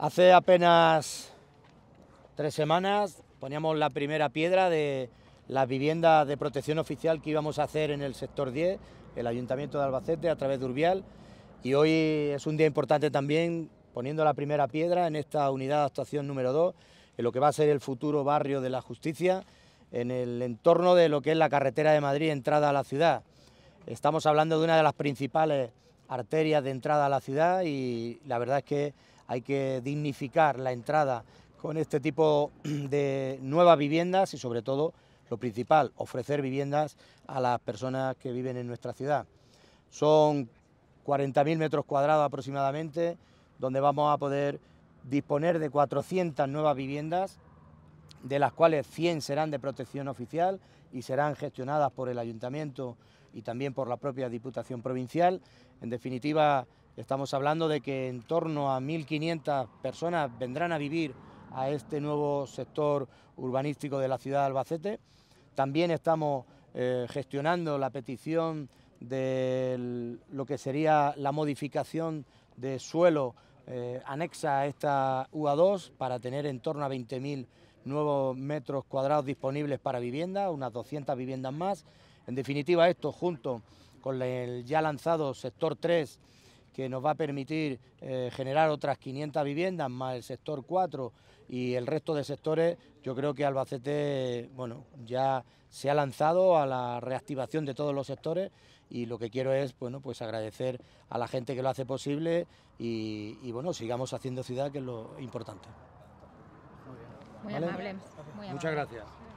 Hace apenas tres semanas poníamos la primera piedra de las viviendas de protección oficial que íbamos a hacer en el sector 10, el Ayuntamiento de Albacete a través de Urbial. Y hoy es un día importante también poniendo la primera piedra en esta unidad de actuación número 2, en lo que va a ser el futuro barrio de la justicia, en el entorno de lo que es la carretera de Madrid, entrada a la ciudad. Estamos hablando de una de las principales arterias de entrada a la ciudad y la verdad es que hay que dignificar la entrada con este tipo de nuevas viviendas y sobre todo, lo principal, ofrecer viviendas a las personas que viven en nuestra ciudad. Son 40.000 metros cuadrados aproximadamente, donde vamos a poder disponer de 400 nuevas viviendas, de las cuales 100 serán de protección oficial y serán gestionadas por el ayuntamiento y también por la propia Diputación Provincial. En definitiva, Estamos hablando de que en torno a 1.500 personas vendrán a vivir a este nuevo sector urbanístico de la ciudad de Albacete. También estamos eh, gestionando la petición de lo que sería la modificación de suelo eh, anexa a esta UA2 para tener en torno a 20.000 nuevos metros cuadrados disponibles para vivienda, unas 200 viviendas más. En definitiva, esto junto con el ya lanzado sector 3 que nos va a permitir eh, generar otras 500 viviendas más el sector 4 y el resto de sectores, yo creo que Albacete bueno, ya se ha lanzado a la reactivación de todos los sectores y lo que quiero es bueno, pues agradecer a la gente que lo hace posible y, bueno, sigamos haciendo ciudad, que es lo importante. muy amable. Muchas gracias.